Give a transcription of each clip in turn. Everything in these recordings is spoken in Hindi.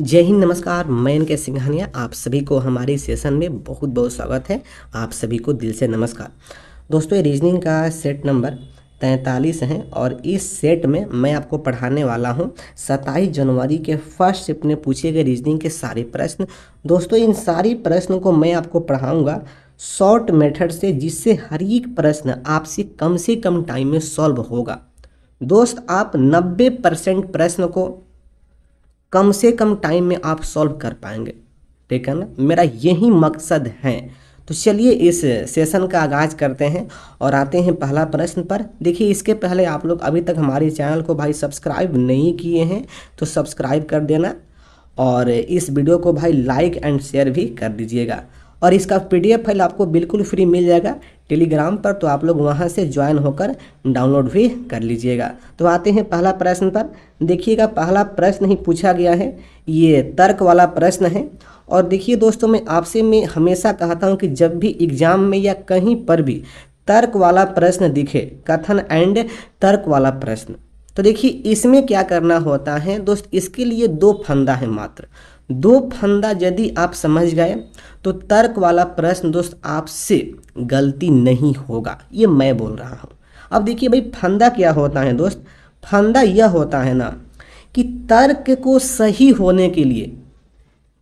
जय हिंद नमस्कार मैं इनके सिंघानिया आप सभी को हमारे सेशन में बहुत बहुत स्वागत है आप सभी को दिल से नमस्कार दोस्तों ये रीजनिंग का सेट नंबर तैंतालीस हैं और इस सेट में मैं आपको पढ़ाने वाला हूं सत्ताईस जनवरी के फर्स्ट शिफ्ट में पूछे गए रीजनिंग के सारे प्रश्न दोस्तों इन सारी प्रश्न को मैं आपको पढ़ाऊँगा शॉर्ट मेथड से जिससे हर एक प्रश्न आपसे कम से कम टाइम में सॉल्व होगा दोस्त आप 90 परसेंट प्रश्न को कम से कम टाइम में आप सॉल्व कर पाएंगे ठीक है ना मेरा यही मकसद है तो चलिए इस सेशन का आगाज़ करते हैं और आते हैं पहला प्रश्न पर देखिए इसके पहले आप लोग अभी तक हमारे चैनल को भाई सब्सक्राइब नहीं किए हैं तो सब्सक्राइब कर देना और इस वीडियो को भाई लाइक एंड शेयर भी कर दीजिएगा और इसका पीडीएफ फाइल आपको बिल्कुल फ्री मिल जाएगा टेलीग्राम पर तो आप लोग वहाँ से ज्वाइन होकर डाउनलोड भी कर लीजिएगा तो आते हैं पहला प्रश्न पर देखिएगा पहला प्रश्न ही पूछा गया है ये तर्क वाला प्रश्न है और देखिए दोस्तों मैं आपसे मैं हमेशा कहता हूँ कि जब भी एग्ज़ाम में या कहीं पर भी तर्क वाला प्रश्न दिखे कथन एंड तर्क वाला प्रश्न तो देखिए इसमें क्या करना होता है दोस्त इसके लिए दो फंदा है मात्र दो फंदा यदि आप समझ गए तो तर्क वाला प्रश्न दोस्त आपसे गलती नहीं होगा ये मैं बोल रहा हूँ अब देखिए भाई फंदा क्या होता है दोस्त फंदा यह होता है ना कि तर्क को सही होने के लिए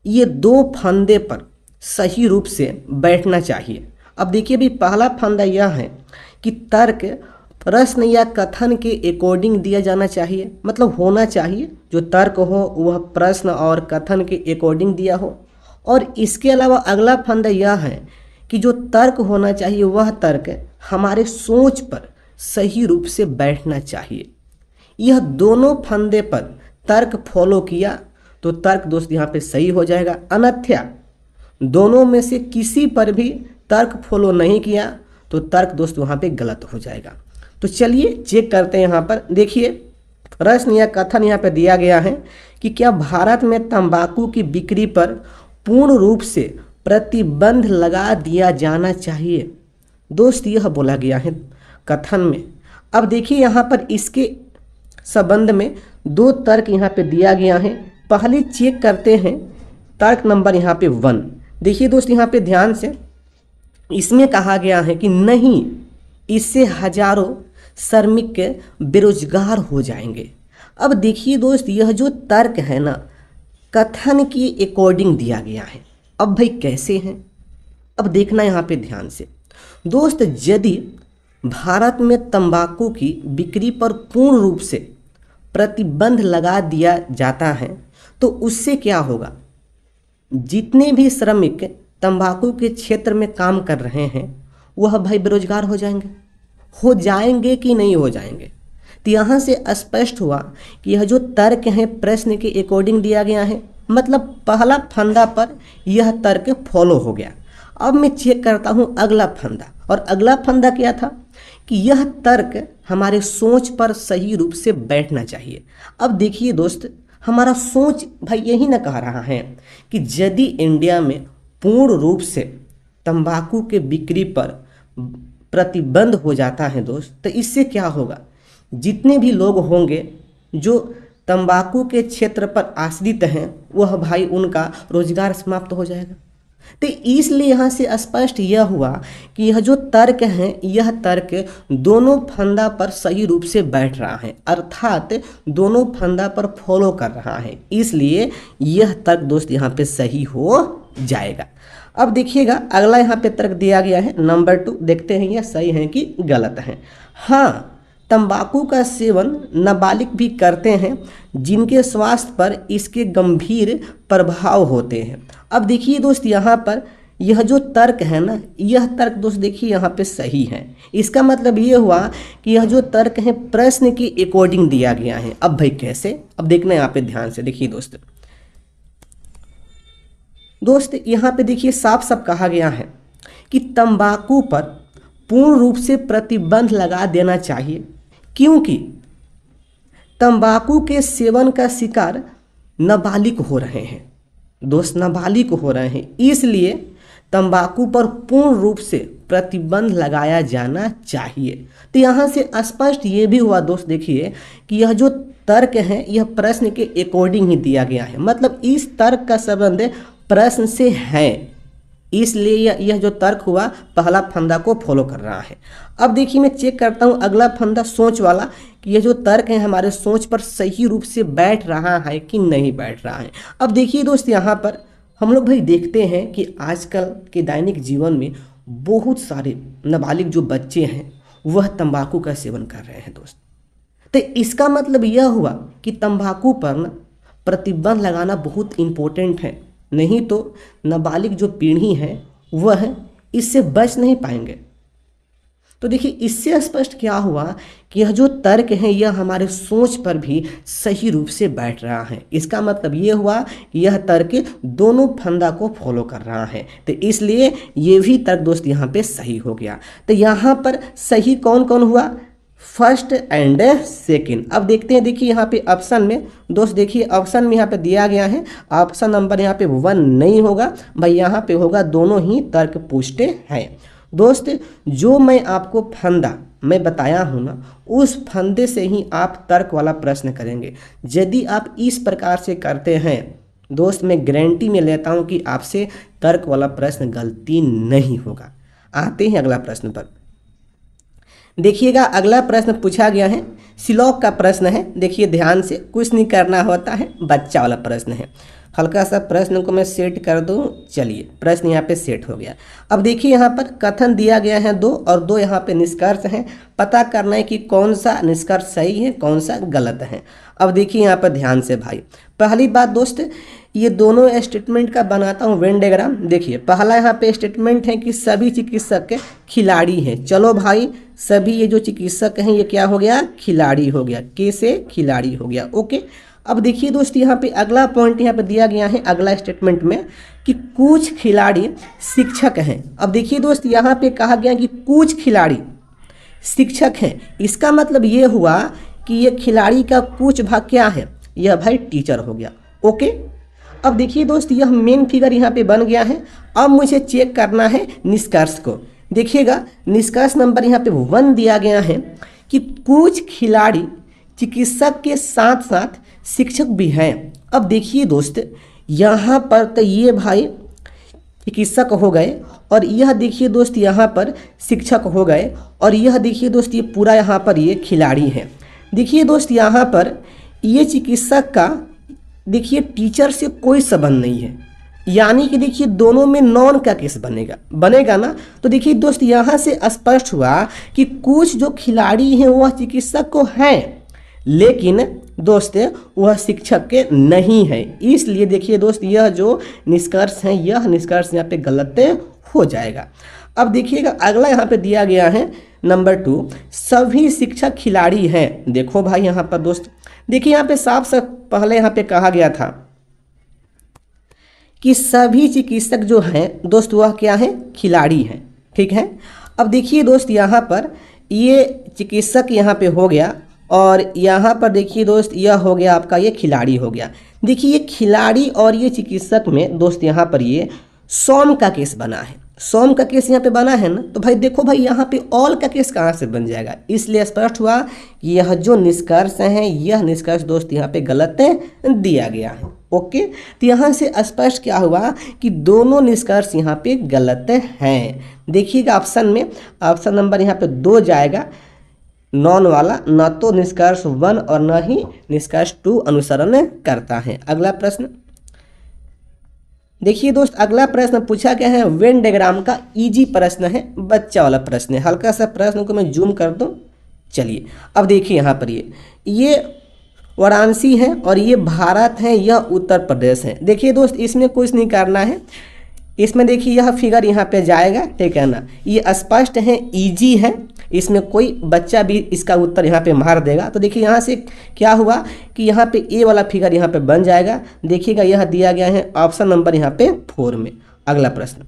ये दो फंदे पर सही रूप से बैठना चाहिए अब देखिए भाई पहला फंदा यह है कि तर्क प्रश्न या कथन के अकॉर्डिंग दिया जाना चाहिए मतलब होना चाहिए जो तर्क हो वह प्रश्न और कथन के अकॉर्डिंग दिया हो और इसके अलावा अगला फंदा यह है कि जो तर्क होना चाहिए वह तर्क हमारे सोच पर सही रूप से बैठना चाहिए यह दोनों फंदे पर तर्क फॉलो किया तो तर्क दोस्त यहाँ पे सही हो जाएगा अनथ्या दोनों में से किसी पर भी तर्क फॉलो नहीं किया तो तर्क दोस्त वहाँ पे गलत हो जाएगा तो चलिए चेक करते हैं यहाँ पर देखिए प्रश्न या कथन यहाँ पर दिया गया है कि क्या भारत में तंबाकू की बिक्री पर पूर्ण रूप से प्रतिबंध लगा दिया जाना चाहिए दोस्त यह बोला गया है कथन में अब देखिए यहाँ पर इसके संबंध में दो तर्क यहाँ पे दिया गया है पहले चेक करते हैं तर्क नंबर यहाँ पे वन देखिए दोस्त यहाँ पे ध्यान से इसमें कहा गया है कि नहीं इससे हजारों श्रमिक बेरोजगार हो जाएंगे अब देखिए दोस्त यह जो तर्क है ना कथन की अकॉर्डिंग दिया गया है अब भाई कैसे हैं अब देखना यहाँ पे ध्यान से दोस्त यदि भारत में तंबाकू की बिक्री पर पूर्ण रूप से प्रतिबंध लगा दिया जाता है तो उससे क्या होगा जितने भी श्रमिक तंबाकू के क्षेत्र में काम कर रहे हैं वह भाई बेरोजगार हो जाएंगे हो जाएंगे कि नहीं हो जाएंगे तो यहाँ से स्पष्ट हुआ कि यह जो तर्क हैं प्रश्न के अकॉर्डिंग दिया गया है मतलब पहला फंदा पर यह तर्क फॉलो हो गया अब मैं चेक करता हूँ अगला फंदा और अगला फंदा क्या था कि यह तर्क हमारे सोच पर सही रूप से बैठना चाहिए अब देखिए दोस्त हमारा सोच भाई यही ना कह रहा है कि यदि इंडिया में पूर्ण रूप से तंबाकू के बिक्री पर प्रतिबंध हो जाता है दोस्त तो इससे क्या होगा जितने भी लोग होंगे जो तंबाकू के क्षेत्र पर आश्रित हैं वह भाई उनका रोजगार समाप्त हो जाएगा तो इसलिए यहाँ से स्पष्ट यह हुआ कि यह जो तर्क है यह तर्क दोनों फंदा पर सही रूप से बैठ रहा है अर्थात दोनों फंदा पर फॉलो कर रहा है इसलिए यह तर्क दोस्त यहाँ पे सही हो जाएगा अब देखिएगा अगला यहाँ पे तर्क दिया गया है नंबर टू देखते हैं यह सही है कि गलत है हाँ तंबाकू का सेवन नाबालिग भी करते हैं जिनके स्वास्थ्य पर इसके गंभीर प्रभाव होते हैं अब देखिए दोस्त यहाँ पर यह जो तर्क है ना यह तर्क दोस्त देखिए यहाँ पे सही है इसका मतलब ये हुआ कि यह जो तर्क है प्रश्न के अकॉर्डिंग दिया गया है अब भाई कैसे अब देखना यहाँ पे ध्यान से देखिए दोस्त दोस्त यहाँ पे देखिए साफ साफ कहा गया है कि तंबाकू पर पूर्ण रूप से प्रतिबंध लगा देना चाहिए क्योंकि तंबाकू के सेवन का शिकार नाबालिग हो रहे हैं दोस्त नाबालिग हो रहे हैं इसलिए तंबाकू पर पूर्ण रूप से प्रतिबंध लगाया जाना चाहिए तो यहाँ से स्पष्ट ये भी हुआ दोस्त देखिए कि यह जो तर्क है यह प्रश्न के अकॉर्डिंग ही दिया गया है मतलब इस तर्क का संबंध प्रश्न से हैं इसलिए यह जो तर्क हुआ पहला फंदा को फॉलो कर रहा है अब देखिए मैं चेक करता हूँ अगला फंदा सोच वाला कि यह जो तर्क है हमारे सोच पर सही रूप से बैठ रहा है कि नहीं बैठ रहा है अब देखिए दोस्त यहाँ पर हम लोग भाई देखते हैं कि आजकल के दैनिक जीवन में बहुत सारे नाबालिग जो बच्चे हैं वह तंबाकू का सेवन कर रहे हैं दोस्त तो इसका मतलब यह हुआ कि तंबाकू पर प्रतिबंध लगाना बहुत इम्पोर्टेंट है नहीं तो नाबालिग जो पीढ़ी है वह इससे बच नहीं पाएंगे तो देखिए इससे स्पष्ट क्या हुआ कि यह जो तर्क है यह हमारे सोच पर भी सही रूप से बैठ रहा है इसका मतलब ये हुआ कि यह तर्क दोनों फंदा को फॉलो कर रहा है तो इसलिए ये भी तर्क दोस्त यहाँ पे सही हो गया तो यहाँ पर सही कौन कौन हुआ फर्स्ट एंड सेकेंड अब देखते हैं देखिए यहाँ पे ऑप्शन में दोस्त देखिए ऑप्शन में यहाँ पे दिया गया है ऑप्शन नंबर यहाँ पे वन नहीं होगा भाई यहाँ पे होगा दोनों ही तर्क पुष्ट हैं दोस्त जो मैं आपको फंदा मैं बताया हूँ ना उस फंदे से ही आप तर्क वाला प्रश्न करेंगे यदि आप इस प्रकार से करते हैं दोस्त मैं गारंटी में लेता हूँ कि आपसे तर्क वाला प्रश्न गलती नहीं होगा आते हैं अगला प्रश्न पर देखिएगा अगला प्रश्न पूछा गया है सिलॉक का प्रश्न है देखिए ध्यान से कुछ नहीं करना होता है बच्चा वाला प्रश्न है हल्का सा प्रश्न को मैं सेट कर दूं चलिए प्रश्न यहाँ पे सेट हो गया अब देखिए यहाँ पर कथन दिया गया है दो और दो यहाँ पे निष्कर्ष हैं पता करना है कि कौन सा निष्कर्ष सही है कौन सा गलत है अब देखिए यहाँ पर ध्यान से भाई पहली बात दोस्त ये दोनों स्टेटमेंट का बनाता हूँ वेंडेग्राम देखिए पहला यहाँ पे स्टेटमेंट है कि सभी चिकित्सक के खिलाड़ी हैं चलो भाई सभी ये जो चिकित्सक हैं ये क्या हो गया खिलाड़ी हो गया कैसे खिलाड़ी हो गया ओके अब देखिए दोस्त यहाँ पे अगला पॉइंट यहाँ पे दिया गया है अगला स्टेटमेंट में कि कुछ खिलाड़ी शिक्षक हैं अब देखिए दोस्त यहाँ पे कहा गया कि कुछ खिलाड़ी शिक्षक हैं इसका मतलब ये हुआ कि ये खिलाड़ी का कुछ भाग क्या है यह भाई टीचर हो गया ओके अब देखिए दोस्त यह मेन फिगर यहाँ पे बन गया है अब मुझे चेक करना है निष्कर्ष को देखिएगा निष्कर्ष नंबर यहाँ पे वन दिया गया है कि कुछ खिलाड़ी चिकित्सक के साथ साथ शिक्षक भी हैं अब देखिए दोस्त यहाँ पर तो ये भाई चिकित्सक हो गए और यह देखिए दोस्त यहाँ पर शिक्षक हो गए और यह देखिए दोस्त ये पूरा यहाँ पर ये खिलाड़ी हैं देखिए दोस्त यहाँ पर ये चिकित्सक का देखिए टीचर से कोई संबंध नहीं है यानी कि देखिए दोनों में नॉन का केस बनेगा बनेगा ना तो देखिए दोस्त यहाँ से स्पष्ट हुआ कि कुछ जो खिलाड़ी हैं वह चिकित्सक को हैं लेकिन दोस्त वह शिक्षक के नहीं है इसलिए देखिए दोस्त यह जो निष्कर्ष है यह निष्कर्ष यहाँ पे गलत हो जाएगा अब देखिएगा अगला यहाँ पे दिया गया है नंबर टू सभी शिक्षक खिलाड़ी हैं देखो भाई यहाँ पर दोस्त देखिए यहाँ पे साफ साफ पहले यहाँ पे कहा गया था कि सभी चिकित्सक जो हैं दोस्त वह क्या है खिलाड़ी हैं ठीक है अब देखिए दोस्त यहाँ पर ये चिकित्सक यहाँ पे हो गया और यहाँ पर देखिए दोस्त यह हो गया आपका ये खिलाड़ी हो गया देखिए ये खिलाड़ी और ये चिकित्सक में दोस्त यहाँ पर ये सोम का केस बना है सोम का केस यहाँ पे बना है ना तो भाई देखो भाई यहाँ पे ऑल का केस कहाँ से बन जाएगा इसलिए स्पष्ट हुआ यह जो निष्कर्ष है यह निष्कर्ष दोस्त यहाँ पे गलत दिया गया है ओके तो यहाँ से स्पष्ट क्या हुआ कि दोनों निष्कर्ष यहाँ पे गलत हैं देखिएगा ऑप्शन में ऑप्शन नंबर यहाँ पे दो जाएगा नॉन वाला न तो निष्कर्ष वन और न ही निष्कर्ष टू अनुसरण करता है अगला प्रश्न देखिए दोस्त अगला प्रश्न पूछा गया है वेन डायग्राम का इजी प्रश्न है बच्चा वाला प्रश्न है हल्का सा प्रश्न को मैं जूम कर दूँ चलिए अब देखिए यहाँ पर ये ये वाराणसी है और ये भारत है यह उत्तर प्रदेश है देखिए दोस्त इसमें कुछ नहीं करना है इसमें देखिए यह फिगर यहाँ पे जाएगा ठीक है ना ये स्पष्ट है इजी है इसमें कोई बच्चा भी इसका उत्तर यहाँ पे मार देगा तो देखिए यहाँ से क्या हुआ कि यहाँ पे ए वाला फिगर यहाँ पे बन जाएगा देखिएगा यह दिया गया है ऑप्शन नंबर यहाँ पे फोर में अगला प्रश्न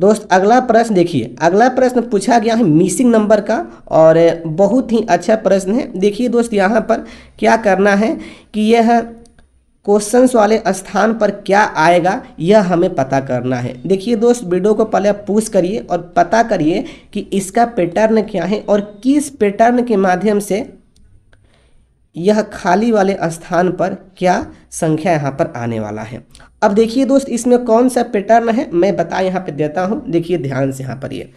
दोस्त अगला प्रश्न देखिए अगला प्रश्न पूछा गया है मिसिंग नंबर का और बहुत ही अच्छा प्रश्न है देखिए दोस्त यहाँ पर क्या करना है कि यह क्वेश्चंस वाले स्थान पर क्या आएगा यह हमें पता करना है देखिए दोस्त वीडियो को पहले आप पूछ करिए और पता करिए कि इसका पैटर्न क्या है और किस पैटर्न के माध्यम से यह खाली वाले स्थान पर क्या संख्या यहाँ पर आने वाला है अब देखिए दोस्त इसमें कौन सा पैटर्न है मैं बता यहाँ पे देता हूँ देखिए ध्यान से यहाँ पर ये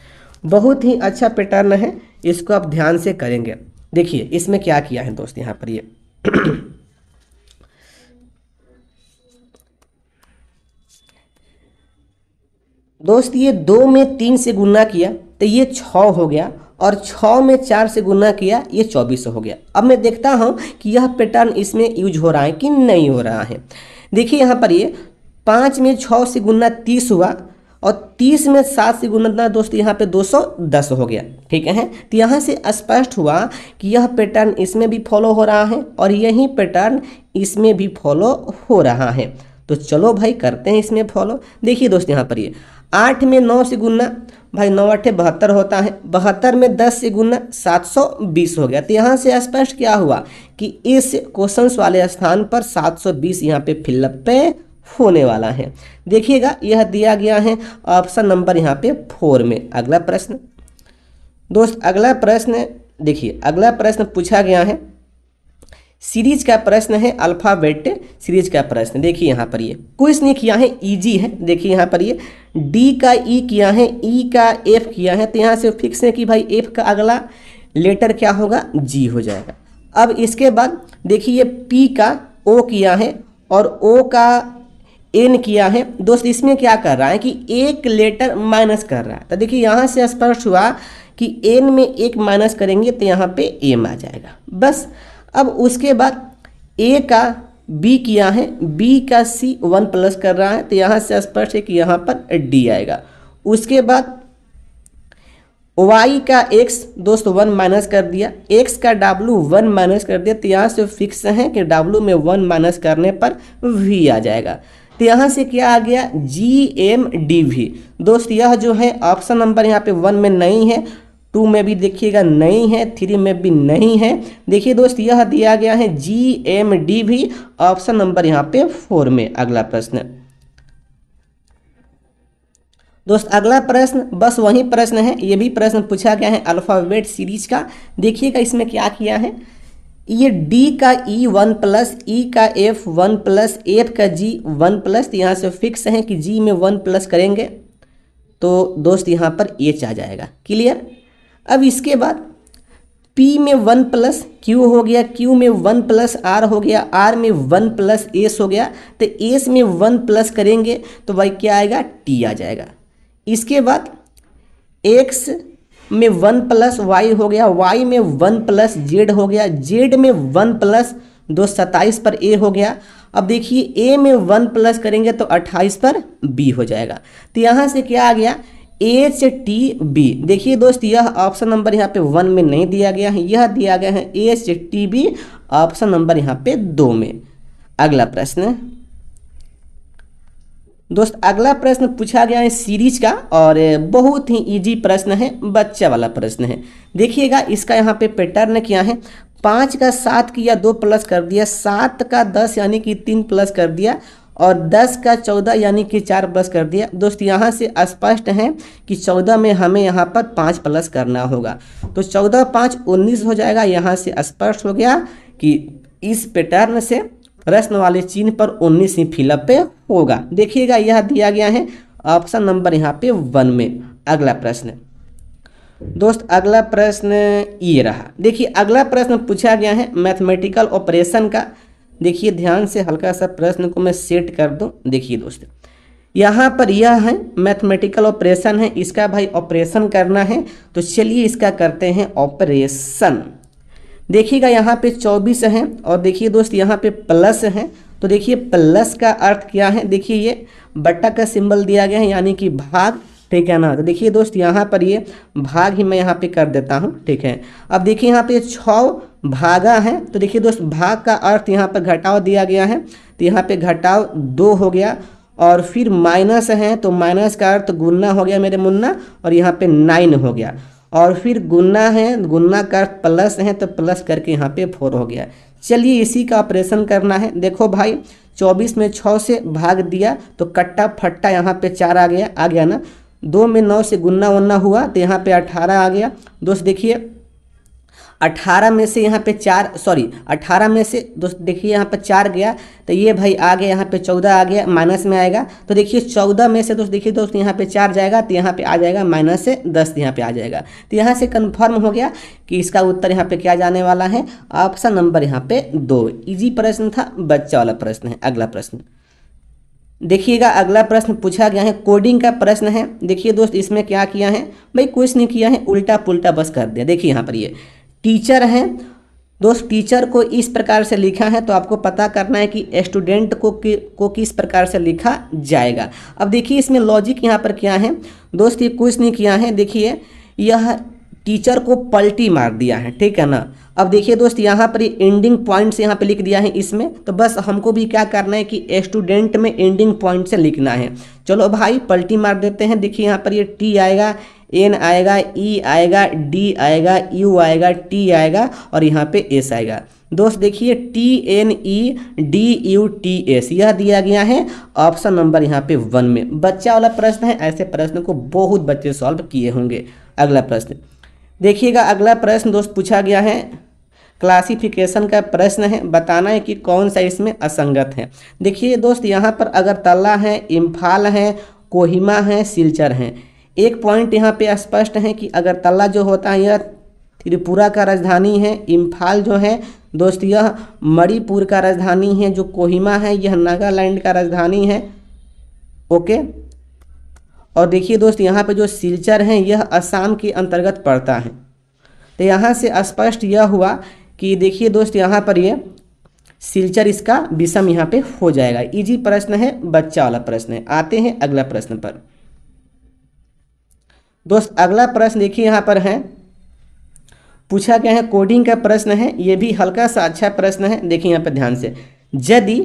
बहुत ही अच्छा पैटर्न है इसको आप ध्यान से करेंगे देखिए इसमें क्या किया है दोस्त यहाँ पर ये दोस्त ये दो में तीन से गुना किया तो ये छ हो गया और छः में चार से गुना किया ये चौबीस हो गया अब मैं देखता हूँ कि यह पैटर्न इसमें यूज हो रहा है कि नहीं हो रहा है देखिए यहाँ पर ये पाँच में छः से गुना तीस हुआ और तीस में सात से गुना दोस्त यहाँ पे दो सौ दस हो गया ठीक है तो यहाँ से स्पष्ट हुआ कि यह पैटर्न इसमें भी फॉलो हो रहा है और यही पैटर्न इसमें भी फॉलो हो रहा है तो चलो भाई करते हैं इसमें फॉलो देखिए दोस्त यहाँ पर ये यह। आठ में नौ से गुना भाई नौ अठे बहत्तर होता है बहत्तर में दस से गुना सात सौ बीस हो गया तो यहाँ से स्पष्ट क्या हुआ कि इस क्वेश्चन वाले स्थान पर सात सौ बीस यहाँ पे फिलअप पे होने वाला है देखिएगा यह दिया गया है ऑप्शन नंबर यहाँ पे फोर में अगला प्रश्न दोस्त अगला प्रश्न देखिए अगला प्रश्न पूछा गया है सीरीज का प्रश्न है अल्फाबेट सीरीज का प्रश्न देखिए यहाँ पर ये क्वेश्चन किया है ईजी e है देखिए यहाँ पर ये डी का ई e किया है ई e का एफ किया है तो यहाँ से फिक्स है कि भाई एफ का अगला लेटर क्या होगा जी हो जाएगा अब इसके बाद देखिए पी का ओ किया है और ओ का एन किया है दोस्त इसमें क्या कर रहा है कि एक लेटर माइनस कर रहा है तो देखिए यहाँ से स्पष्ट हुआ कि एन में एक माइनस करेंगे तो यहाँ पे एम आ जाएगा बस अब उसके बाद ए का बी किया है बी का सी वन प्लस कर रहा है तो यहाँ से स्पष्ट है कि यहाँ पर डी आएगा उसके बाद वाई का एक्स दोस्त वन माइनस कर दिया एक्स का डब्लू वन माइनस कर दिया तो यहाँ से फिक्स है कि डब्लू में वन माइनस करने पर वी आ जाएगा तो यहाँ से क्या आ गया जी एम डी वी दोस्त यह जो है ऑप्शन नंबर यहाँ पे वन में नहीं है टू में भी देखिएगा नहीं है थ्री में भी नहीं है देखिए दोस्त यह दिया गया है जी एम डी भी ऑप्शन नंबर यहाँ पे फोर में अगला प्रश्न दोस्त अगला प्रश्न बस वही प्रश्न है ये भी प्रश्न पूछा गया है अल्फ़ावेट सीरीज का देखिएगा इसमें क्या किया है ये D का E one plus E e का F वन प्लस एफ का G वन प्लस तो यहाँ से फिक्स है कि G में वन प्लस करेंगे तो दोस्त यहाँ पर H आ जाएगा क्लियर अब इसके बाद पी में वन प्लस क्यू हो गया क्यू में वन प्लस आर हो गया आर में वन प्लस एस हो गया तो एस में वन प्लस करेंगे तो भाई क्या आएगा टी आ जाएगा इसके बाद एक्स में वन प्लस वाई हो गया वाई में वन प्लस जेड हो गया जेड में वन प्लस दो सत्ताईस पर ए हो गया अब देखिए ए में वन प्लस करेंगे तो अट्ठाईस पर बी हो जाएगा तो यहाँ से क्या आ गया एच टी बी देखिए दोस्त यह ऑप्शन नंबर यहाँ पे वन में नहीं दिया गया है यह दिया गया है H T B option number यहाँ पे दो में अगला प्रश्न दोस्त अगला प्रश्न पूछा गया है सीरीज का और बहुत ही इजी प्रश्न है बच्चा वाला प्रश्न है देखिएगा इसका यहाँ पे पैटर्न क्या है पाँच का सात किया दो प्लस कर दिया सात का दस यानी कि तीन प्लस कर दिया और 10 का 14 यानी कि चार प्लस कर दिया दोस्त यहाँ से स्पष्ट है कि 14 में हमें यहाँ पर पाँच प्लस करना होगा तो 14 पाँच 19 हो जाएगा यहाँ से स्पष्ट हो गया कि इस पैटर्न से प्रश्न वाले चिन्ह पर उन्नीस ही फिलअप पे होगा देखिएगा यह दिया गया है ऑप्शन नंबर यहाँ पे वन में अगला प्रश्न दोस्त अगला प्रश्न ये रहा देखिए अगला प्रश्न पूछा गया है मैथमेटिकल ऑपरेशन का देखिए ध्यान से हल्का सा प्रश्न को मैं सेट कर दूँ देखिए दोस्तों यहाँ पर यह है मैथमेटिकल ऑपरेशन है इसका भाई ऑपरेशन करना है तो चलिए इसका करते हैं ऑपरेशन देखिएगा यहाँ पे 24 है और देखिए दोस्त यहाँ पे प्लस है तो देखिए प्लस का अर्थ क्या है देखिए ये बट्टा का सिंबल दिया गया है यानी कि भाग ठीक है ना तो देखिए दोस्त यहाँ पर ये भाग ही मैं यहाँ पे कर देता हूँ ठीक है अब देखिए यहाँ पे छः भागा है तो देखिए दोस्त भाग का अर्थ यहाँ पर घटाव दिया गया है तो यहाँ पे घटाव दो हो गया और फिर माइनस है तो माइनस का अर्थ गुन्ना हो गया मेरे मुन्ना और यहाँ पे नाइन हो गया और फिर गुन्ना है गुन्ना का अर्थ प्लस है तो प्लस करके यहाँ पे फोर हो गया चलिए इसी का ऑपरेशन करना है देखो भाई चौबीस में छः से भाग दिया तो कट्टा फट्टा यहाँ पे चार आ गया आ गया ना दो में नौ से गुन्ना वन्ना हुआ तो यहाँ पे अठारह आ गया दोस्त देखिए अठारह में से यहाँ पे चार सॉरी अठारह में से दोस्त देखिए यहाँ पे चार गया तो ये भाई आ गया यहाँ पे चौदह आ गया माइनस में आएगा तो देखिए चौदह में से दोस्त देखिए दोस्त यहाँ पे चार जाएगा तो यहाँ पे आ जाएगा माइनस से दस यहाँ पे आ जाएगा तो यहाँ से कन्फर्म हो गया कि इसका उत्तर यहाँ पे क्या जाने वाला है ऑप्शन नंबर यहाँ पे दो ईजी प्रश्न था बच्चा वाला प्रश्न है अगला प्रश्न देखिएगा अगला प्रश्न पूछा गया है कोडिंग का प्रश्न है देखिए दोस्त इसमें क्या किया है भाई कुछ नहीं किया है उल्टा पुल्टा बस कर दिया देखिए यहाँ पर ये यह। टीचर हैं दोस्त टीचर को इस प्रकार से लिखा है तो आपको पता करना है कि स्टूडेंट को कि, को किस प्रकार से लिखा जाएगा अब देखिए इसमें लॉजिक यहाँ पर क्या है दोस्त ये कुछ नहीं किया है देखिए यह टीचर को पलटी मार दिया है ठीक है ना अब देखिए दोस्त यहाँ पर एंडिंग पॉइंट्स यहाँ पे लिख दिया है इसमें तो बस हमको भी क्या करना है कि स्टूडेंट में एंडिंग पॉइंट से लिखना है चलो भाई पलटी मार देते हैं देखिए यहाँ पर ये टी आएगा एन आएगा ई e आएगा डी आएगा यू आएगा टी आएगा और यहाँ पे एस आएगा दोस्त देखिए T N E D U T S यह दिया गया है ऑप्शन नंबर यहाँ पे वन में बच्चा वाला प्रश्न है ऐसे प्रश्न को बहुत बच्चे सॉल्व किए होंगे अगला प्रश्न देखिएगा अगला प्रश्न दोस्त पूछा गया है क्लासिफिकेशन का प्रश्न है बताना है कि कौन सा इसमें असंगत है देखिए दोस्त यहाँ पर अगर तला है इम्फाल है कोहिमा है सिलचर हैं एक पॉइंट यहाँ पे स्पष्ट है कि अगर तल्ला जो होता है यह त्रिपुरा का राजधानी है इम्फाल जो है दोस्त यह मणिपुर का राजधानी है जो कोहिमा है यह नागालैंड का राजधानी है ओके और देखिए दोस्त यहाँ पे जो सिलचर हैं यह असम के अंतर्गत पड़ता है तो यहाँ से स्पष्ट यह हुआ कि देखिए दोस्त यहाँ पर ये यह सिलचर इसका विषम यहाँ पे हो जाएगा इजी प्रश्न है बच्चा वाला प्रश्न है आते हैं अगला प्रश्न पर दोस्त अगला प्रश्न देखिए यहाँ पर है पूछा गया है कोडिंग का प्रश्न है ये भी हल्का सा अच्छा प्रश्न है देखिए यहाँ पर ध्यान से यदि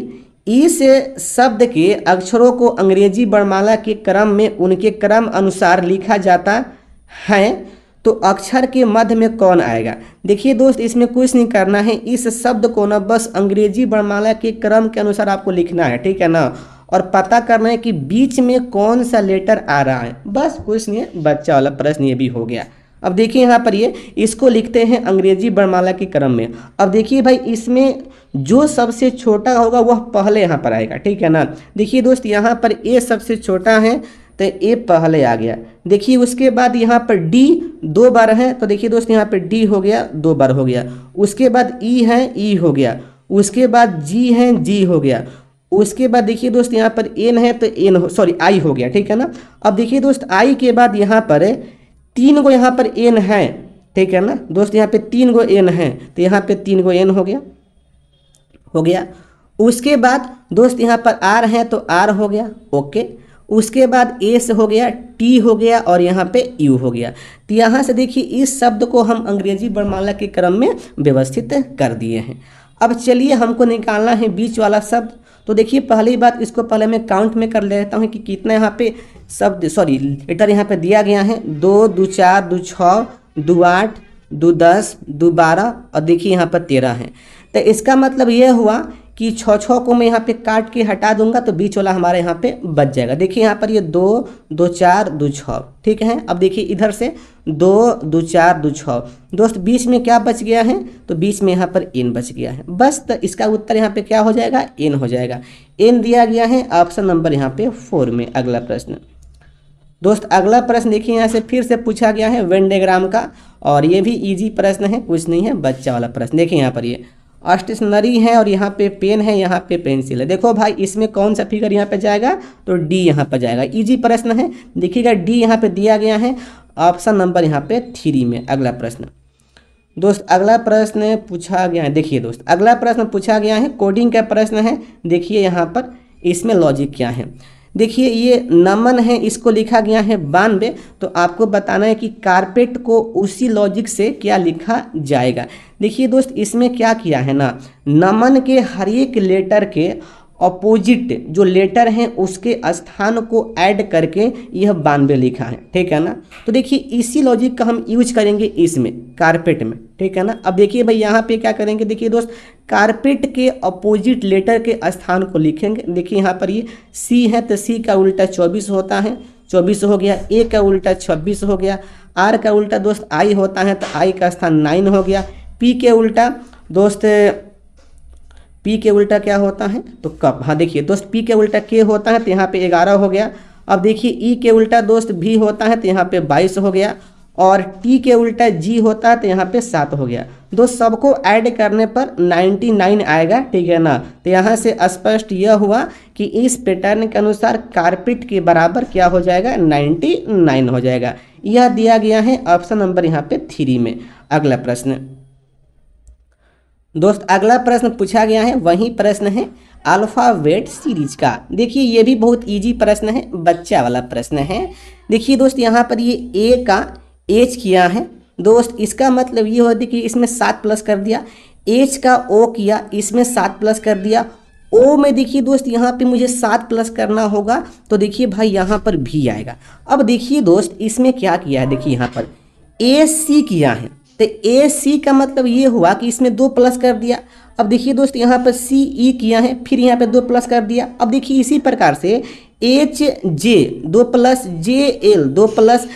इस शब्द के अक्षरों को अंग्रेजी वर्णमाला के क्रम में उनके क्रम अनुसार लिखा जाता है तो अक्षर के मध्य में कौन आएगा देखिए दोस्त इसमें कुछ नहीं करना है इस शब्द को ना बस अंग्रेजी वर्णमाला के क्रम के अनुसार आपको लिखना है ठीक है ना और पता करना है कि बीच में कौन सा लेटर आ रहा है बस कुछ नहीं है बच्चा वाला प्रश्न ये भी हो गया अब देखिए यहाँ पर ये इसको लिखते हैं अंग्रेजी वर्णमाला के क्रम में अब देखिए भाई इसमें जो सबसे छोटा होगा वह पहले यहाँ पर आएगा ठीक है ना देखिए दोस्त यहाँ पर ए सबसे छोटा है तो ए पहले आ गया देखिए उसके बाद यहाँ पर डी दो बार है तो देखिए दोस्त यहाँ पर डी हो गया दो बार हो गया उसके बाद ई e है ई e हो गया उसके बाद जी है जी हो गया उसके बाद देखिए दोस्त यहाँ पर एन है तो एन सॉरी आई हो गया ठीक है ना अब देखिए दोस्त आई के बाद यहाँ पर तीन गो यहाँ पर एन है ठीक है ना दोस्त यहाँ पे तीन गो एन है तो यहाँ पे तीन गो एन हो गया हो गया उसके बाद दोस्त यहाँ पर आर हैं तो आर हो गया ओके उसके बाद एस हो गया टी हो गया और यहाँ पे यू हो गया तो यहाँ से देखिए इस शब्द को हम अंग्रेजी वर्णमाला के क्रम में व्यवस्थित कर दिए हैं अब चलिए हमको निकालना है बीच वाला शब्द तो देखिए पहली बात इसको पहले मैं काउंट में कर लेता हूँ कि कितना यहाँ पे शब्द सॉरी लेटर यहाँ पे दिया गया है दो दो चार दो छः दो आठ दो दस दो बारह और देखिए यहाँ पर तेरह है तो इसका मतलब ये हुआ कि छ छः को मैं यहाँ पे काट के हटा दूंगा तो बीच वाला हमारे यहाँ पे बच जाएगा देखिए यहाँ पर ये दो दो चार दो छः ठीक है अब देखिए इधर से दो दो चार दो छः दोस्त बीच में क्या बच गया है तो बीच में यहाँ पर एन बच गया है बस तो इसका उत्तर यहाँ पे क्या हो जाएगा एन हो जाएगा एन दिया गया है ऑप्शन नंबर यहाँ पे फोर में अगला प्रश्न दोस्त अगला प्रश्न देखिए यहाँ से फिर से पूछा गया है वेंडेग्राम का और ये भी इजी प्रश्न है कुछ नहीं है बच्चा वाला प्रश्न देखिए यहाँ पर ये स्टेशनरी है और यहाँ पे पेन है यहाँ पे पेंसिल है देखो भाई इसमें कौन सा फिगर यहाँ पे जाएगा तो डी यहाँ पर जाएगा इजी प्रश्न है देखिएगा डी यहाँ पे दिया गया है ऑप्शन नंबर यहाँ पे थ्री में अगला प्रश्न दोस्त अगला प्रश्न पूछा गया है देखिए दोस्त अगला प्रश्न पूछा गया है कोडिंग का प्रश्न है देखिए यहाँ पर इसमें लॉजिक क्या है देखिए ये नमन है इसको लिखा गया है बानवे तो आपको बताना है कि कारपेट को उसी लॉजिक से क्या लिखा जाएगा देखिए दोस्त इसमें क्या किया है ना नमन के हर एक लेटर के अपोजिट जो लेटर हैं उसके स्थान को ऐड करके यह बानवे लिखा है ठीक है ना तो देखिए इसी लॉजिक का हम यूज करेंगे इसमें कारपेट में ठीक है ना अब देखिए भाई यहाँ पे क्या करेंगे देखिए दोस्त कारपेट के अपोजिट लेटर के स्थान को लिखेंगे देखिए यहाँ पर ये सी है तो सी का उल्टा चौबीस होता है चौबीस हो गया ए का उल्टा छब्बीस हो गया आर का उल्टा दोस्त आई होता है तो आई का स्थान नाइन हो गया पी के उल्टा दोस्त पी के उल्टा क्या होता है तो कप हाँ देखिए दोस्त पी के उल्टा के होता है तो यहाँ पे ग्यारह हो गया अब देखिए ई के उल्टा दोस्त भी होता है तो यहाँ पे बाईस हो गया और टी के उल्टा जी होता है तो यहाँ पे सात हो गया दोस्त सबको ऐड करने पर 99 आएगा ठीक है ना तो यहाँ से स्पष्ट यह हुआ कि इस पैटर्न के अनुसार कारपेट के बराबर क्या हो जाएगा 99 हो जाएगा यह दिया गया है ऑप्शन नंबर यहाँ पे थ्री में अगला प्रश्न दोस्त अगला प्रश्न पूछा गया है वही प्रश्न है अल्फ़ावेट सीरीज का देखिए ये भी बहुत इजी प्रश्न है बच्चा वाला प्रश्न है देखिए दोस्त यहाँ पर ये ए का एच किया है दोस्त इसका मतलब ये होता है कि इसमें सात प्लस कर दिया एच का ओ किया इसमें सात प्लस कर दिया ओ में देखिए दोस्त यहाँ पे मुझे सात प्लस करना होगा तो देखिए भाई यहाँ पर भी आएगा अब देखिए दोस्त इसमें क्या किया है देखिए यहाँ पर ए सी किया है तो ए सी का मतलब ये हुआ कि इसमें दो प्लस कर दिया अब देखिए दोस्त यहाँ पर सी ई e किया है फिर यहाँ पे दो प्लस कर दिया अब देखिए इसी प्रकार से एच जे दो प्लस जे एल दो प्लस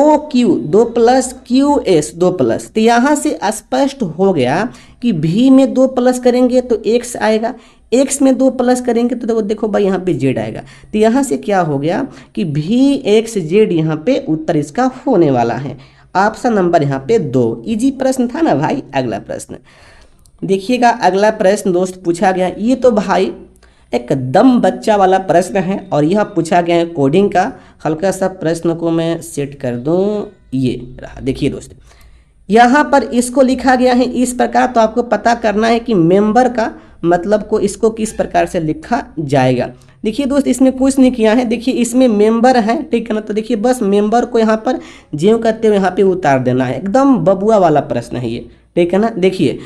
ओ क्यू दो प्लस क्यू एस दो प्लस तो यहाँ से स्पष्ट हो गया कि भी में दो प्लस करेंगे तो एक्स आएगा एक्स में दो प्लस करेंगे तो देखो देखो भाई यहाँ पे जेड आएगा तो यहाँ से क्या हो गया कि भी एक्स जेड यहाँ पे उत्तर इसका होने वाला है ऑप्शन नंबर यहाँ पे दो इजी प्रश्न था ना भाई अगला प्रश्न देखिएगा अगला प्रश्न दोस्त पूछा गया ये तो भाई एकदम बच्चा वाला प्रश्न है और यह पूछा गया है कोडिंग का हल्का सा प्रश्न को मैं सेट कर दूँ ये रहा देखिए दोस्त यहाँ पर इसको लिखा गया है इस प्रकार तो आपको पता करना है कि मेंबर का मतलब को इसको किस प्रकार से लिखा जाएगा देखिए दोस्त इसमें कुछ नहीं किया है देखिए इसमें मेंबर है ठीक है ना तो देखिए बस मेंबर को यहाँ पर ज्यो करते हुए यहाँ पे उतार देना है एकदम बबुआ वाला प्रश्न है ये ठीक है ना देखिए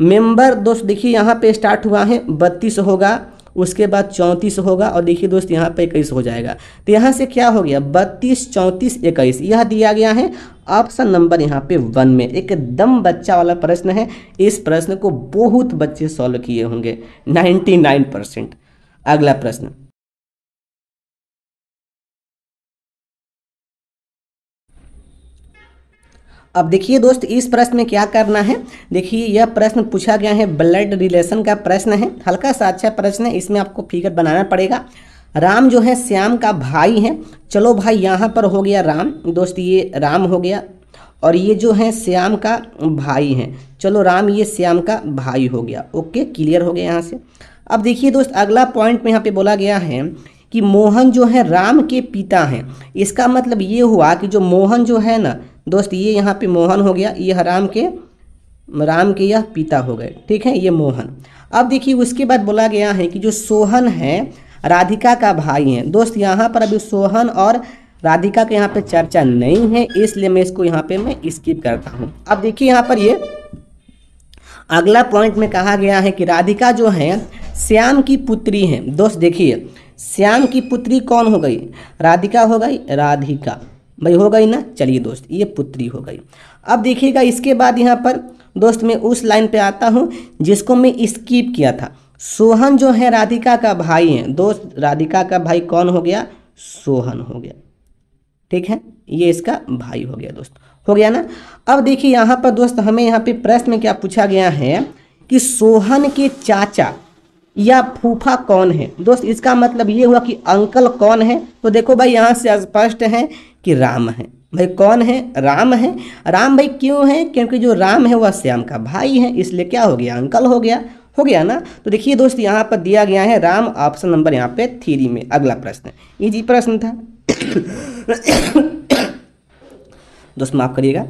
मेंबर दोस्त देखिए यहाँ पे स्टार्ट हुआ है बत्तीस होगा उसके बाद चौंतीस होगा और देखिए दोस्त यहाँ पे इक्कीस हो जाएगा तो यहाँ से क्या हो गया बत्तीस चौंतीस इक्कीस यह दिया गया है ऑप्शन नंबर यहाँ पे वन में एकदम बच्चा वाला प्रश्न है इस प्रश्न को बहुत बच्चे सॉल्व किए होंगे 99 परसेंट अगला प्रश्न अब देखिए दोस्त इस प्रश्न में क्या करना है देखिए यह प्रश्न पूछा गया है ब्लड रिलेशन का प्रश्न है हल्का सा अच्छा प्रश्न है इसमें आपको फिगर बनाना पड़ेगा राम जो है श्याम का भाई है चलो भाई यहाँ पर हो गया राम दोस्त ये राम हो गया और ये जो है श्याम का भाई है चलो राम ये श्याम का भाई हो गया ओके क्लियर हो गया यहाँ से अब देखिए दोस्त अगला पॉइंट में यहाँ पे बोला गया है कि मोहन जो है राम के पिता हैं इसका मतलब ये हुआ कि जो मोहन जो है ना दोस्त ये यहाँ पे मोहन हो गया यह राम के राम के यह पिता हो गए ठीक है ये मोहन अब देखिए उसके बाद बोला गया है कि जो सोहन है राधिका का भाई हैं दोस्त यहाँ पर अभी सोहन और राधिका के यहाँ पे चर्चा नहीं है इसलिए मैं इसको यहाँ पे मैं स्किप करता हूँ अब देखिए यहाँ पर ये अगला पॉइंट में कहा गया है कि राधिका जो है श्याम की पुत्री हैं दोस्त देखिए श्याम की पुत्री कौन हो गई राधिका हो गई राधिका भाई हो गई ना चलिए दोस्त ये पुत्री हो गई अब देखिएगा इसके बाद यहाँ पर दोस्त मैं उस लाइन पे आता हूँ जिसको मैं स्किप किया था सोहन जो है राधिका का भाई है दोस्त राधिका का भाई कौन हो गया सोहन हो गया ठीक है ये इसका भाई हो गया दोस्त हो गया ना अब देखिए यहाँ पर दोस्त हमें यहाँ पे प्रश्न में क्या पूछा गया है कि सोहन के चाचा या फूफा कौन है दोस्त इसका मतलब ये हुआ कि अंकल कौन है तो देखो भाई यहाँ से स्पष्ट है कि राम है भाई कौन है राम है राम भाई क्यों है क्योंकि जो राम है वह श्याम का भाई है इसलिए क्या हो गया अंकल हो गया हो गया ना तो देखिए दोस्त यहाँ पर दिया गया है राम ऑप्शन नंबर यहाँ पे थ्री में अगला प्रश्न इजी प्रश्न था दोस्त माफ करिएगा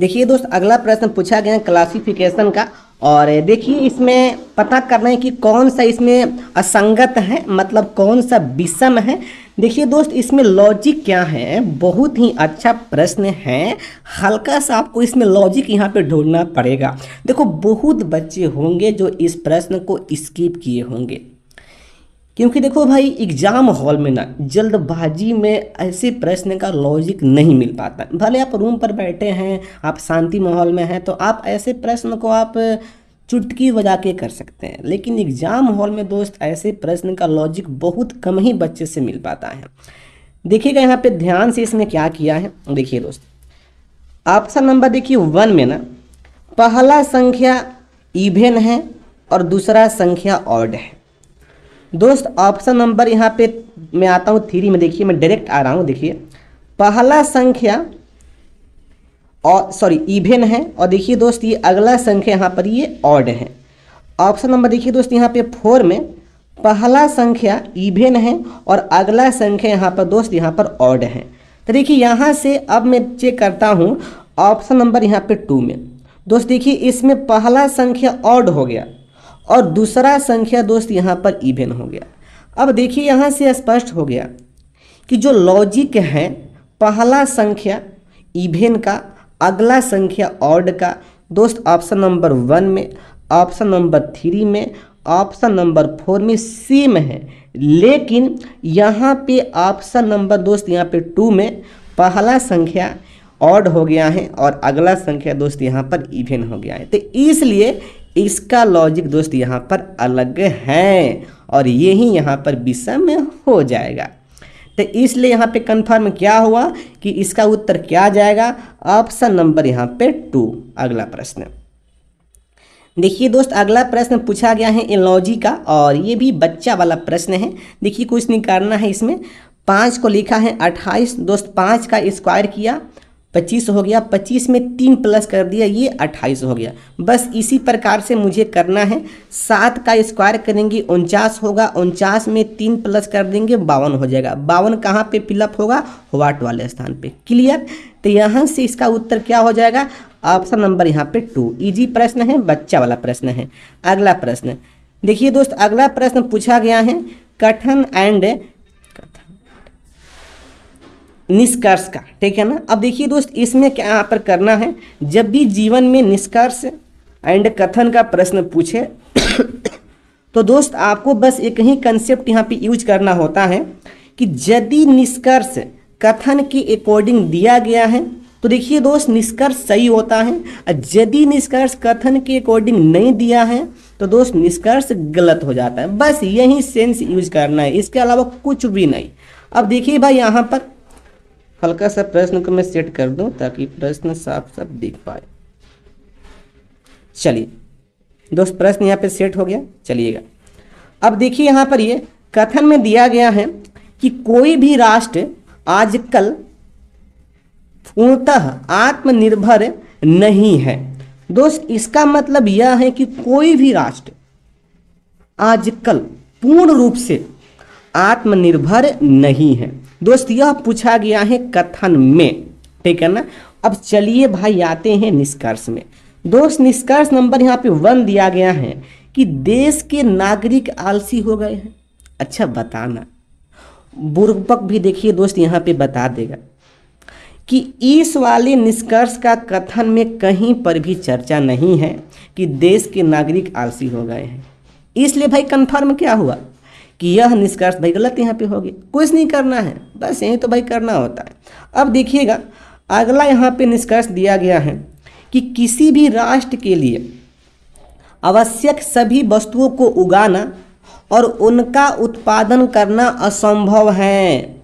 देखिए दोस्त अगला प्रश्न पूछा गया है क्लासिफिकेशन का और देखिए इसमें पता करना है कि कौन सा इसमें असंगत है मतलब कौन सा विषम है देखिए दोस्त इसमें लॉजिक क्या है बहुत ही अच्छा प्रश्न है हल्का सा आपको इसमें लॉजिक यहाँ पे ढूंढना पड़ेगा देखो बहुत बच्चे होंगे जो इस प्रश्न को स्किप किए होंगे क्योंकि देखो भाई एग्ज़ाम हॉल में ना जल्दबाजी में ऐसे प्रश्न का लॉजिक नहीं मिल पाता भले आप रूम पर बैठे हैं आप शांति माहौल में हैं तो आप ऐसे प्रश्न को आप चुटकी बजा के कर सकते हैं लेकिन एग्ज़ाम हॉल में दोस्त ऐसे प्रश्न का लॉजिक बहुत कम ही बच्चे से मिल पाता है देखिएगा यहाँ पे ध्यान से इसने क्या किया है देखिए दोस्त ऑप्शन नंबर देखिए वन में ना पहला संख्या इवेन है और दूसरा संख्या ऑड है दोस्त ऑप्शन नंबर यहाँ पे मैं आता हूँ थ्री में देखिए मैं डायरेक्ट आ रहा हूँ देखिए पहला संख्या और सॉरी इवेन है और देखिए दोस्त ये अगला संख्या यहाँ पर ये ऑड है ऑप्शन नंबर देखिए दोस्त यहाँ पे फोर में पहला संख्या इवेन है और अगला संख्या यहाँ पर दोस्त यहाँ पर ऑड है तो देखिए यहाँ से अब मैं चेक करता हूँ ऑप्शन नंबर यहाँ पे टू में दोस्त देखिए इसमें पहला संख्या ऑड हो गया और दूसरा संख्या दोस्त यहाँ पर इवेन हो गया अब देखिए यहाँ से स्पष्ट हो गया कि जो लॉजिक है पहला संख्या इवेन का अगला संख्या ऑड का दोस्त ऑप्शन नंबर वन में ऑप्शन नंबर थ्री में ऑप्शन नंबर फोर में सेम है लेकिन यहाँ पे ऑप्शन नंबर दोस्त यहाँ पे टू में पहला संख्या ऑड हो गया है और अगला संख्या दोस्त यहाँ पर इवेन हो गया है तो इसलिए इसका लॉजिक दोस्त यहाँ पर अलग है और यही यहाँ पर विषय में हो जाएगा तो इसलिए यहाँ पे कंफर्म क्या हुआ कि इसका उत्तर क्या जाएगा ऑप्शन नंबर यहाँ पे टू अगला प्रश्न देखिए दोस्त अगला प्रश्न पूछा गया है एलॉजी का और ये भी बच्चा वाला प्रश्न है देखिए कुछ निकालना है इसमें पाँच को लिखा है अट्ठाईस दोस्त पाँच का स्क्वायर किया पच्चीस हो गया पच्चीस में तीन प्लस कर दिया ये अट्ठाईस हो गया बस इसी प्रकार से मुझे करना है सात का स्क्वायर करेंगे उनचास होगा उनचास में तीन प्लस कर देंगे बावन हो जाएगा बावन कहाँ पे फिलअप होगा वाट वाले स्थान पे क्लियर तो यहाँ से इसका उत्तर क्या हो जाएगा ऑप्शन नंबर यहाँ पे टू इजी प्रश्न है बच्चा वाला प्रश्न है अगला प्रश्न देखिए दोस्त अगला प्रश्न पूछा गया है कठन एंड निष्कर्ष का ठीक है ना अब देखिए दोस्त इसमें क्या यहाँ पर करना है जब भी जीवन में निष्कर्ष एंड कथन का प्रश्न पूछे तो दोस्त आपको बस एक ही कंसेप्ट यहाँ पे यूज करना होता है कि यदि निष्कर्ष कथन के अकॉर्डिंग दिया गया है तो देखिए दोस्त निष्कर्ष सही होता है यदि निष्कर्ष कथन के अकॉर्डिंग नहीं दिया है तो दोस्त निष्कर्ष गलत हो जाता है बस यही सेंस यूज करना है इसके अलावा कुछ भी नहीं अब देखिए भाई यहाँ पर हल्का सा प्रश्न को मैं सेट कर दूं ताकि प्रश्न साफ साफ दिख पाए चलिए दोस्त प्रश्न यहाँ पे सेट हो गया चलिएगा अब देखिए यहाँ पर ये कथन में दिया गया है कि कोई भी राष्ट्र आजकल पूर्णतः आत्मनिर्भर नहीं है दोस्त इसका मतलब यह है कि कोई भी राष्ट्र आजकल पूर्ण रूप से आत्मनिर्भर नहीं है दोस्त यह पूछा गया है कथन में ठीक है ना अब चलिए भाई आते हैं निष्कर्ष में दोस्त निष्कर्ष नंबर यहाँ पे वन दिया गया है कि देश के नागरिक आलसी हो गए हैं अच्छा बताना बुर्बक भी देखिए दोस्त यहाँ पे बता देगा कि इस वाले निष्कर्ष का कथन में कहीं पर भी चर्चा नहीं है कि देश के नागरिक आलसी हो गए हैं इसलिए भाई कन्फर्म क्या हुआ कि यह निष्कर्ष भाई गलत यहाँ पे हो गया कुछ नहीं करना है बस यही तो भाई करना होता है अब देखिएगा अगला यहाँ पे निष्कर्ष दिया गया है कि किसी भी राष्ट्र के लिए आवश्यक सभी वस्तुओं को उगाना और उनका उत्पादन करना असंभव है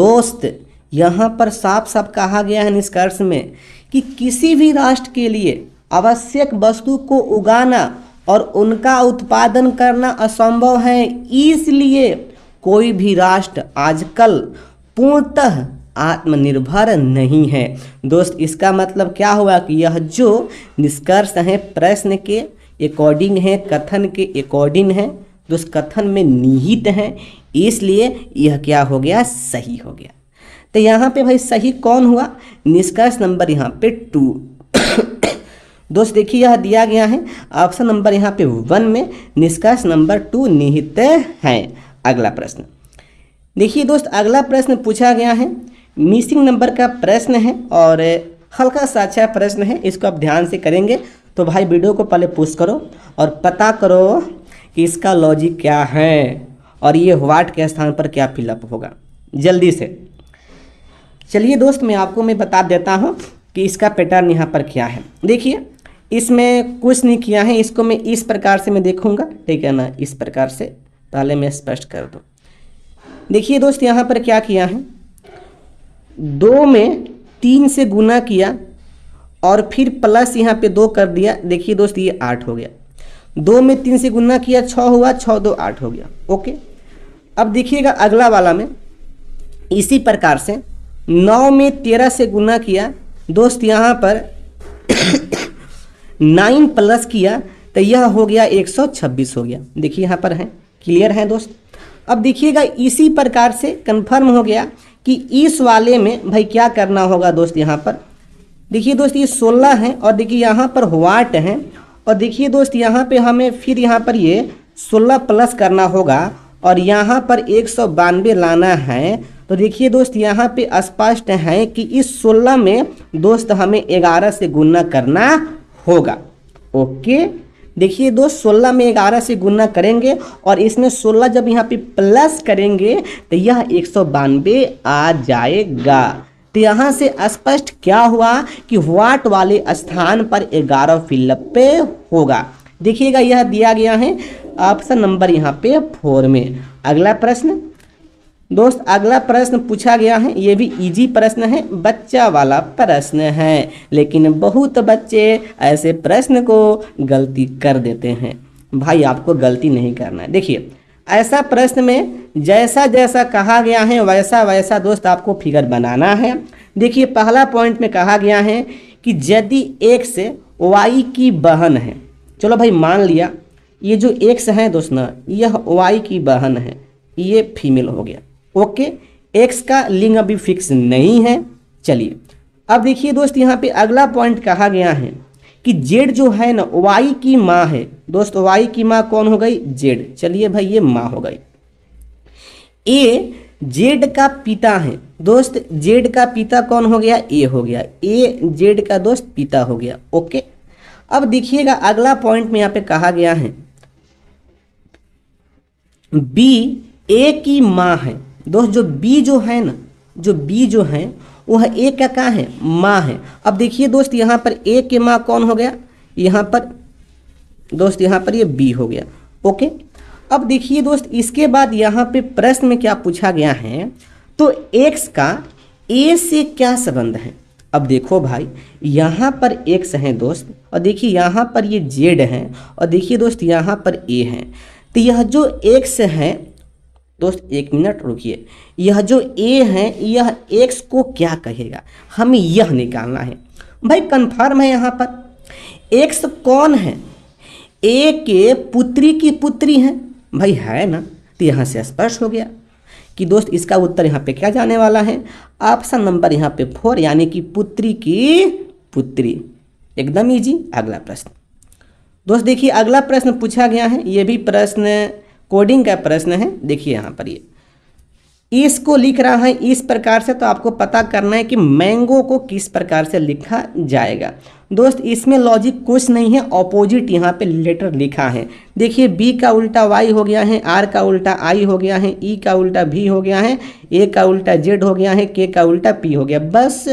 दोस्त यहाँ पर साफ साफ कहा गया है निष्कर्ष में कि किसी भी राष्ट्र के लिए आवश्यक वस्तु को उगाना और उनका उत्पादन करना असंभव है इसलिए कोई भी राष्ट्र आजकल पूर्णतः आत्मनिर्भर नहीं है दोस्त इसका मतलब क्या हुआ कि यह जो निष्कर्ष हैं प्रश्न के अकॉर्डिंग है कथन के अकॉर्डिंग है दोस्त कथन में निहित हैं इसलिए यह क्या हो गया सही हो गया तो यहाँ पे भाई सही कौन हुआ निष्कर्ष नंबर यहाँ पे टू दोस्त देखिए यह दिया गया है ऑप्शन नंबर यहाँ पे वन में निष्कर्ष नंबर टू निहित है अगला प्रश्न देखिए दोस्त अगला प्रश्न पूछा गया है मिसिंग नंबर का प्रश्न है और हल्का सा अच्छा प्रश्न है इसको आप ध्यान से करेंगे तो भाई वीडियो को पहले पोस्ट करो और पता करो कि इसका लॉजिक क्या है और ये वाट के स्थान पर क्या फिलअप होगा जल्दी से चलिए दोस्त मैं आपको मैं बता देता हूँ कि इसका पैटर्न यहाँ पर क्या है देखिए इसमें कुछ नहीं किया है इसको मैं इस प्रकार से मैं देखूंगा ठीक है ना इस प्रकार से पहले मैं स्पष्ट कर दूँ देखिए दोस्त यहाँ पर क्या किया है दो में तीन से गुना किया और फिर प्लस यहाँ पे दो कर दिया देखिए दोस्त ये आठ हो गया दो में तीन से गुना किया छः हुआ छः दो आठ हो गया ओके अब देखिएगा अगला वाला में इसी प्रकार से नौ में तेरह से गुना किया दोस्त यहाँ पर नाइन प्लस किया तो यह हो गया एक सौ छब्बीस हो गया देखिए यहाँ पर है क्लियर है दोस्त अब देखिएगा इसी प्रकार से कंफर्म हो गया कि इस वाले में भाई क्या करना होगा दोस्त यहाँ पर देखिए दोस्त ये सोलह है और देखिए यहाँ पर वाट है और देखिए दोस्त यहाँ पे हमें फिर यहाँ पर ये सोलह प्लस करना होगा और यहाँ पर एक सौ बानवे लाना है तो देखिए दोस्त यहाँ पे स्पष्ट है कि इस सोलह में दोस्त हमें ग्यारह से गुना करना होगा ओके देखिए दोस्त 16 में 11 से गुना करेंगे और इसमें 16 जब यहाँ पे प्लस करेंगे तो यह एक आ जाएगा तो यहाँ से स्पष्ट क्या हुआ कि वाट वाले स्थान पर 11 फिलअप पे होगा देखिएगा यह दिया गया है ऑप्शन नंबर यहाँ पे फोर में अगला प्रश्न दोस्त अगला प्रश्न पूछा गया है ये भी इजी प्रश्न है बच्चा वाला प्रश्न है लेकिन बहुत बच्चे ऐसे प्रश्न को गलती कर देते हैं भाई आपको गलती नहीं करना है देखिए ऐसा प्रश्न में जैसा जैसा कहा गया है वैसा वैसा दोस्त आपको फिगर बनाना है देखिए पहला पॉइंट में कहा गया है कि यदि एक्स वाई की बहन है चलो भाई मान लिया ये जो एक्स है दोस्त ना यह वाई की बहन है ये फीमेल हो गया ओके एक्स का लिंग अभी फिक्स नहीं है चलिए अब देखिए दोस्त यहाँ पे अगला पॉइंट कहा गया है कि जेड जो है ना वाई की माँ है दोस्त वाई की माँ कौन हो गई जेड चलिए भाई ये माँ हो गई ए जेड का पिता है दोस्त जेड का पिता कौन हो गया ए हो गया ए जेड का दोस्त पिता हो गया ओके अब देखिएगा अगला पॉइंट में यहाँ पे कहा गया है बी ए की माँ है दोस्त जो बी जो है ना जो बी जो है वह ए का का है माँ है अब देखिए दोस्त यहाँ पर ए के माँ कौन हो गया यहाँ पर दोस्त यहाँ पर ये यह बी हो गया ओके अब देखिए दोस्त इसके बाद यहाँ पे प्रश्न में क्या पूछा गया है तो एक्स का ए से क्या संबंध है अब देखो भाई यहाँ पर एक्स है दोस्त और देखिए यहाँ पर ये जेड है और देखिए दोस्त यहाँ पर ए है तो यह जो एक्स है दोस्त एक मिनट रुकिए यह जो ए है यह एक्स को क्या कहेगा हमें यह निकालना है भाई कन्फर्म है यहाँ पर एक्स कौन है ए के पुत्री की पुत्री है भाई है ना तो यहाँ से स्पष्ट हो गया कि दोस्त इसका उत्तर यहाँ पे क्या जाने वाला है ऑप्शन नंबर यहाँ पे फोर यानी कि पुत्री की पुत्री एकदम ईजी अगला प्रश्न दोस्त देखिए अगला प्रश्न पूछा गया है ये भी प्रश्न कोडिंग का प्रश्न है देखिए यहाँ पर ये इसको लिख रहा है इस प्रकार से तो आपको पता करना है कि मैंगो को किस प्रकार से लिखा जाएगा दोस्त इसमें लॉजिक कुछ नहीं है ऑपोजिट यहाँ पे लेटर लिखा है देखिए बी का उल्टा वाई हो गया है आर का उल्टा आई हो गया है ई e का उल्टा भी हो गया है ए का उल्टा जेड हो गया है के का उल्टा पी हो गया बस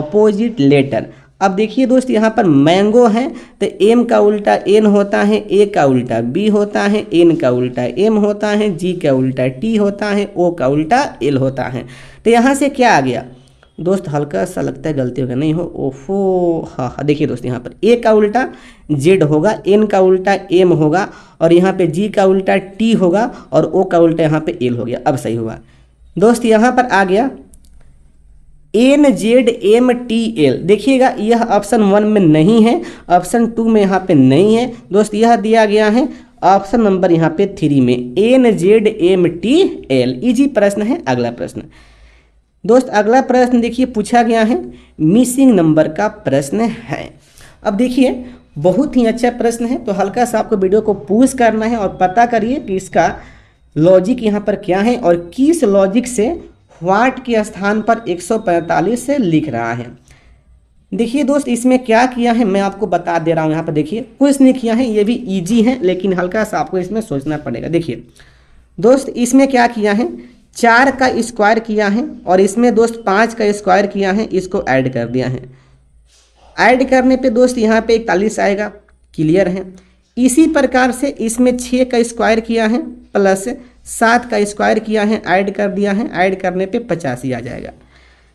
ऑपोजिट लेटर अब देखिए दोस्त यहाँ पर मैंगो है तो एम का उल्टा एन होता है ए का उल्टा बी होता है एन का उल्टा एम होता है जी का उल्टा टी होता है ओ का उल्टा एल होता है तो यहाँ से क्या आ गया दोस्त हल्का सा लगता है गलती होगा नहीं हो ओफो हाँ हाँ देखिए दोस्त यहाँ पर ए का उल्टा जेड होगा एन का उल्टा एम होगा और यहाँ पे जी का उल्टा टी होगा और ओ का उल्टा यहाँ पे एल हो गया अब सही हुआ दोस्त यहाँ पर आ गया N Z M T L देखिएगा यह ऑप्शन वन में नहीं है ऑप्शन टू में यहाँ पे नहीं है दोस्त यह दिया गया है ऑप्शन नंबर यहाँ पे थ्री में N Z M T L easy प्रश्न है अगला प्रश्न दोस्त अगला प्रश्न देखिए पूछा गया है मिसिंग नंबर का प्रश्न है अब देखिए बहुत ही अच्छा प्रश्न है तो हल्का सा आपको वीडियो को पूज करना है और पता करिए कि इसका लॉजिक यहाँ पर क्या है और किस लॉजिक से वाट के स्थान पर 145 से लिख रहा है देखिए दोस्त इसमें क्या किया है मैं आपको बता दे रहा हूँ यहाँ पर देखिए कुछ नहीं किया है ये भी इजी है लेकिन हल्का सा आपको इसमें सोचना पड़ेगा देखिए दोस्त इसमें क्या किया है चार का स्क्वायर किया है और इसमें दोस्त पाँच का स्क्वायर किया है इसको ऐड कर दिया है ऐड करने पे दोस्त यहाँ पे इकतालीस आएगा क्लियर है इसी प्रकार से इसमें छः का स्क्वायर किया है प्लस सात का स्क्वायर किया है ऐड कर दिया है ऐड करने पे पचासी आ जाएगा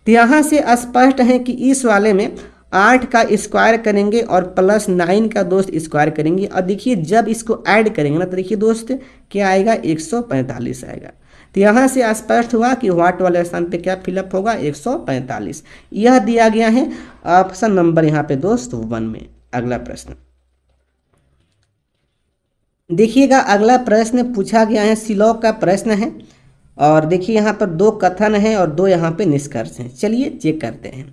तो यहाँ से स्पष्ट है कि इस वाले में आठ का स्क्वायर करेंगे और प्लस नाइन का दोस्त स्क्वायर करेंगे और देखिए जब इसको ऐड करेंगे ना तो देखिए दोस्त क्या आएगा एक सौ पैंतालीस आएगा तो यहाँ से स्पष्ट हुआ कि वाट वाले स्थान पे क्या फिलअप होगा 145 यह दिया गया है ऑप्शन नंबर यहाँ पे दोस्त वन में अगला प्रश्न देखिएगा अगला प्रश्न पूछा गया है सिलोक का प्रश्न है और देखिए यहाँ पर दो कथन है और दो यहाँ पे निष्कर्ष हैं चलिए चेक करते हैं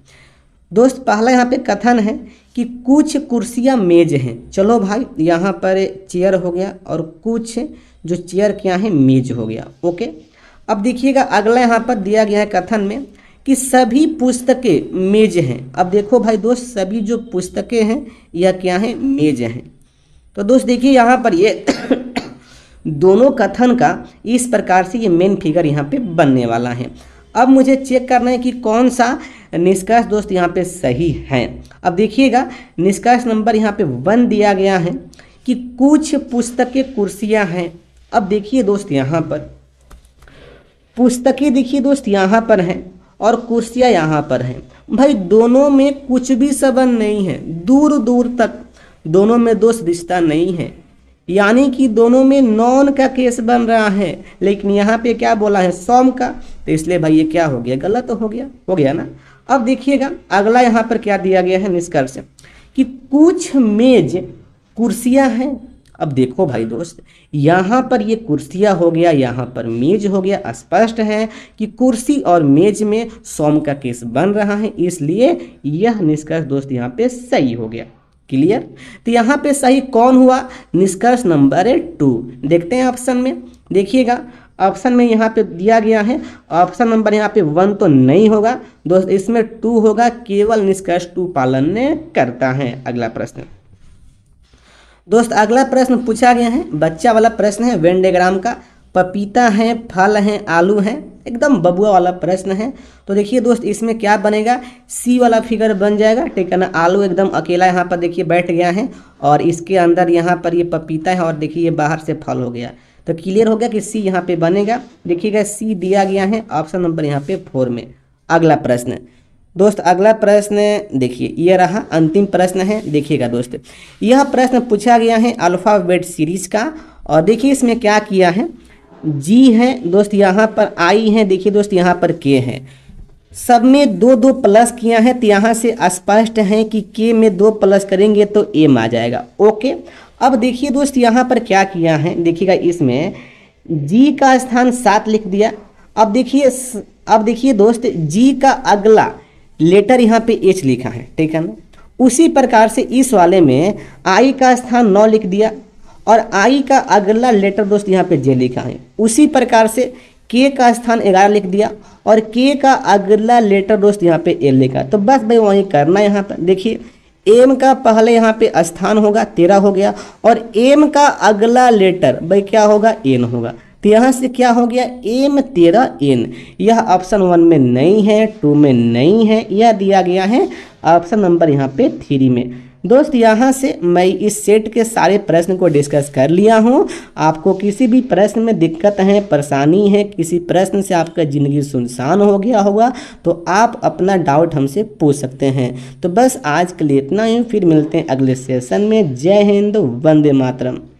दोस्त पहला यहाँ पे कथन है कि कुछ कुर्सियाँ मेज हैं चलो भाई यहाँ पर चेयर हो गया और कुछ जो चेयर क्या है मेज हो गया ओके अब देखिएगा अगला यहाँ पर दिया गया है कथन में कि सभी पुस्तकें मेज हैं अब देखो भाई दोस्त सभी जो पुस्तकें हैं यह क्या है मेज हैं तो दोस्त देखिए यहाँ पर ये दोनों कथन का इस प्रकार से ये मेन फिगर यहाँ पे बनने वाला है अब मुझे चेक करना है कि कौन सा निष्कर्ष दोस्त यहाँ पे सही है अब देखिएगा निष्कर्ष नंबर यहाँ पे वन दिया गया है कि कुछ पुस्तकें कुर्सियाँ हैं अब देखिए दोस्त यहाँ पर पुस्तकें देखिए दोस्त यहाँ पर हैं और कुर्सियाँ यहाँ पर हैं भाई दोनों में कुछ भी संबंध नहीं है दूर दूर तक दोनों में दोष रिश्ता नहीं है यानी कि दोनों में नॉन का केस बन रहा है लेकिन यहाँ पे क्या बोला है सोम का तो इसलिए भाई ये क्या हो गया गलत हो गया हो गया ना अब देखिएगा अगला यहाँ पर क्या दिया गया है निष्कर्ष कि कुछ मेज कुर्सियाँ हैं अब देखो भाई दोस्त यहाँ पर ये कुर्सियाँ हो गया यहाँ पर मेज हो गया स्पष्ट है कि कुर्सी और मेज में सोम का केस बन रहा है इसलिए यह निष्कर्ष दोस्त यहाँ पे सही हो गया क्लियर तो यहाँ पे सही कौन हुआ निष्कर्ष नंबर टू देखते हैं ऑप्शन में देखिएगा ऑप्शन में यहाँ पे दिया गया है ऑप्शन नंबर यहाँ पे वन तो नहीं होगा दोस्त इसमें टू होगा केवल निष्कर्ष टू पालन ने करता है अगला प्रश्न दोस्त अगला प्रश्न पूछा गया है बच्चा वाला प्रश्न है वेंडेग्राम का पपीता है फल है आलू है एकदम बबुआ वाला प्रश्न है तो देखिए दोस्त इसमें क्या बनेगा सी वाला फिगर बन जाएगा ठीक है ना आलू एकदम अकेला यहाँ पर देखिए बैठ गया है और इसके अंदर यहाँ पर ये पपीता है और देखिए ये बाहर से फल हो गया तो क्लियर हो गया कि सी यहाँ पे बनेगा देखिएगा सी दिया गया है ऑप्शन नंबर यहाँ पे फोर में अगला प्रश्न दोस्त अगला प्रश्न देखिए यह रहा अंतिम प्रश्न है देखिएगा दोस्त यह प्रश्न पूछा गया है अल्फ़ाबेट सीरीज का और देखिए इसमें क्या किया है जी है दोस्त यहाँ पर आई है देखिए दोस्त यहाँ पर के है सब में दो दो प्लस किया है तो यहाँ से स्पष्ट है कि के में दो प्लस करेंगे तो एम आ जाएगा ओके अब देखिए दोस्त यहाँ पर क्या किया है देखिएगा इसमें जी का स्थान सात लिख दिया अब देखिए अब देखिए दोस्त जी का अगला लेटर यहाँ पे एच लिखा है ठीक है ना उसी प्रकार से इस वाले में आई का स्थान नौ लिख दिया और आई का अगला लेटर दोस्त यहाँ पे जे लिखा है उसी प्रकार से के का स्थान ग्यारह लिख दिया और के का अगला लेटर दोस्त यहाँ पे एल लिखा तो बस भाई वही करना है यहाँ पर देखिए एम का पहले यहाँ पे स्थान होगा तेरह हो गया और एम का अगला लेटर भाई क्या होगा एन होगा तो यहाँ से क्या हो गया एम तेरह एन यह ऑप्शन वन में नहीं है टू में नहीं है यह दिया गया है ऑप्शन नंबर यहाँ पे थ्री में दोस्त यहाँ से मैं इस सेट के सारे प्रश्न को डिस्कस कर लिया हूँ आपको किसी भी प्रश्न में दिक्कत है परेशानी है किसी प्रश्न से आपका ज़िंदगी सुनसान हो गया होगा तो आप अपना डाउट हमसे पूछ सकते हैं तो बस आज के लिए इतना ही फिर मिलते हैं अगले सेशन में जय हिंद वंदे मातरम